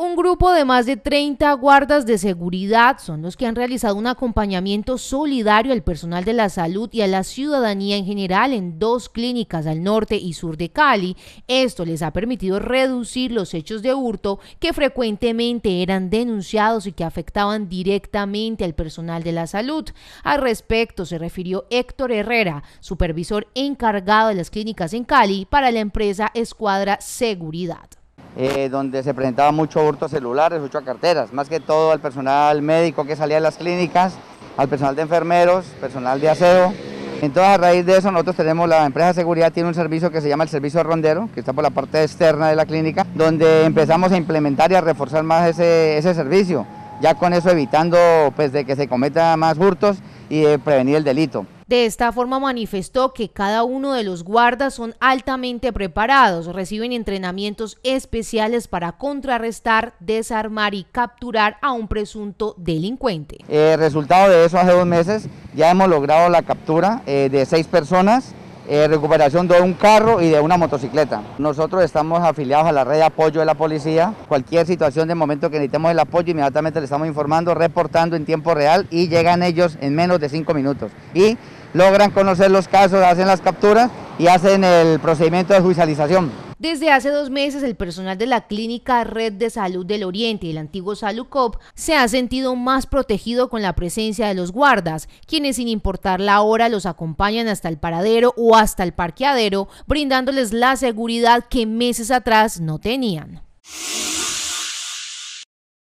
Un grupo de más de 30 guardas de seguridad son los que han realizado un acompañamiento solidario al personal de la salud y a la ciudadanía en general en dos clínicas al norte y sur de Cali. Esto les ha permitido reducir los hechos de hurto que frecuentemente eran denunciados y que afectaban directamente al personal de la salud. Al respecto se refirió Héctor Herrera, supervisor encargado de las clínicas en Cali para la empresa Escuadra Seguridad eh, donde se presentaba mucho hurtos celulares, mucho a carteras, más que todo al personal médico que salía de las clínicas, al personal de enfermeros, personal de aseo. Entonces a raíz de eso nosotros tenemos, la empresa de seguridad tiene un servicio que se llama el servicio de rondero, que está por la parte externa de la clínica, donde empezamos a implementar y a reforzar más ese, servicio, ya con eso evitando pues de que se cometa más hurtos y de prevenir el delito. De esta forma manifestó que cada uno de los guardas son altamente preparados, reciben entrenamientos especiales para contrarrestar, desarmar y capturar a un presunto delincuente. El eh, resultado de eso, hace dos meses ya hemos logrado la captura eh, de seis personas eh, recuperación de un carro y de una motocicleta. Nosotros estamos afiliados a la red de apoyo de la policía. Cualquier situación de momento que necesitemos el apoyo, inmediatamente le estamos informando, reportando en tiempo real y llegan ellos en menos de cinco minutos. Y logran conocer los casos, hacen las capturas y hacen el procedimiento de judicialización. Desde hace dos meses, el personal de la clínica Red de Salud del Oriente y el antiguo Salucop se ha sentido más protegido con la presencia de los guardas, quienes sin importar la hora los acompañan hasta el paradero o hasta el parqueadero, brindándoles la seguridad que meses atrás no tenían.